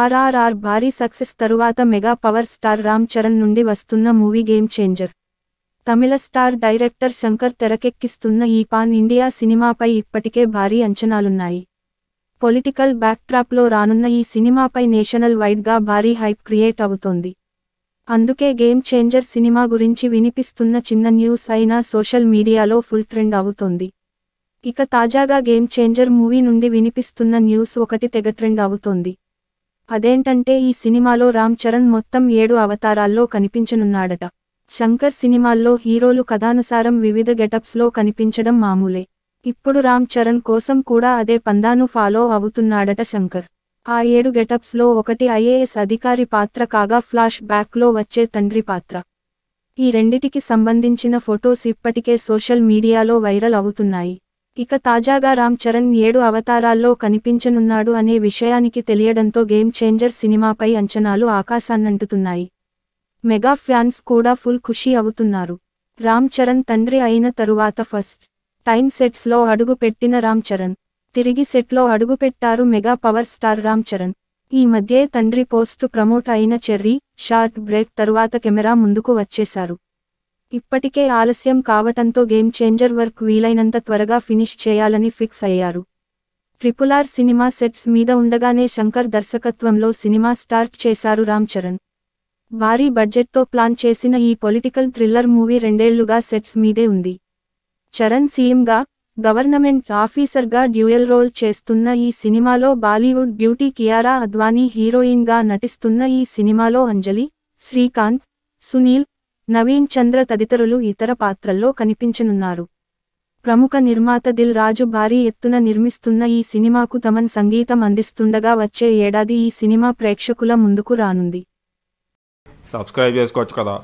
ఆర్ఆర్ఆర్ భారీ సక్సెస్ తరువాత mega power star Ram Charan నుండి వస్తున్న మూవీ గేమ్ చేంజర్ తమిళ స్టార్ డైరెక్టర్ శంకర్ తెరకెక్కిస్తున్న ఈ పాన్ ఇండియా సినిమాపై ఇప్పటికే భారీ అంచనాలున్నాయి పొలిటికల్ బ్యాక్ట్రాప్లో రానున్న ఈ సినిమాపై నేషనల్ వైడ్గా భారీ హైప్ క్రియేట్ అవుతోంది అందుకే గేమ్ చేంజర్ సినిమా గురించి వినిపిస్తున్న చిన్న న్యూస్ అయినా సోషల్ మీడియాలో ఫుల్ ట్రెండ్ అవుతోంది ఇక తాజాగా గేమ్ చేంజర్ మూవీ నుండి వినిపిస్తున్న న్యూస్ ఒకటి తెగ ట్రెండ్ అవుతోంది అదేంటంటే ఈ సినిమాలో రామ్ చరణ్ మొత్తం ఏడు అవతారాల్లో కనిపించనున్నాడట శంకర్ సినిమాల్లో హీరోలు కథానుసారం వివిధ గెటప్స్లో కనిపించడం మామూలే ఇప్పుడు రామ్ చరణ్ కోసం కూడా అదే పందాను ఫాలో అవుతున్నాడట శంకర్ ఆ ఏడు గెటప్స్లో ఒకటి ఐఏఎస్ అధికారి పాత్ర కాగా ఫ్లాష్ బ్యాక్లో వచ్చే తండ్రి పాత్ర ఈ రెండిటికి సంబంధించిన ఫొటోస్ ఇప్పటికే సోషల్ మీడియాలో వైరల్ అవుతున్నాయి ఇక తాజాగా రామ్ చరణ్ ఏడు అవతారాల్లో కనిపించనున్నాడు అనే విషయానికి తెలియడంతో గేమ్ చేంజర్ సినిమాపై అంచనాలు ఆకాశాన్నంటుతున్నాయి మెగా ఫ్యాన్స్ కూడా ఫుల్ ఖుషీ అవుతున్నారు రామ్ చరణ్ తండ్రి అయిన తరువాత ఫస్ట్ టైం సెట్స్లో అడుగుపెట్టిన రామ్ చరణ్ తిరిగి సెట్లో అడుగుపెట్టారు mega power star Ram Charan ఈ మధ్యే తండ్రి పోస్టు ప్రమోట్ అయిన చెర్రీ షార్ట్ బ్రేక్ తరువాత కెమెరా ముందుకు వచ్చేశారు ఇప్పటికే ఆలస్యం కావటంతో గేమ్ చేంజర్ వర్క్ వీలైనంత త్వరగా ఫినిష్ చేయాలని ఫిక్స్ అయ్యారు ట్రిపులార్ సినిమా సెట్స్ మీద ఉండగానే శంకర్ దర్శకత్వంలో సినిమా స్టార్ట్ చేశారు రామ్ చరణ్ భారీ బడ్జెట్తో ప్లాన్ చేసిన ఈ పొలిటికల్ థ్రిల్లర్ మూవీ రెండేళ్లుగా సెట్స్ మీదే ఉంది చరణ్ సీఎంగా గవర్నమెంట్ ఆఫీసర్గా డ్యూయల్ రోల్ చేస్తున్న ఈ సినిమాలో బాలీవుడ్ బ్యూటీ కియారా అద్వానీ హీరోయిన్గా నటిస్తున్న ఈ సినిమాలో అంజలి శ్రీకాంత్ సునీల్ నవీన్ చంద్ర తదితరులు ఇతర పాత్రల్లో కనిపించనున్నారు ప్రముఖ నిర్మాత దిల్ రాజు భారీ ఎత్తున నిర్మిస్తున్న ఈ సినిమాకు తమన్ సంగీతం అందిస్తుండగా వచ్చే ఏడాది ఈ సినిమా ప్రేక్షకుల ముందుకు రానుంది సబ్స్క్రైబ్ చేసుకోవచ్చు కదా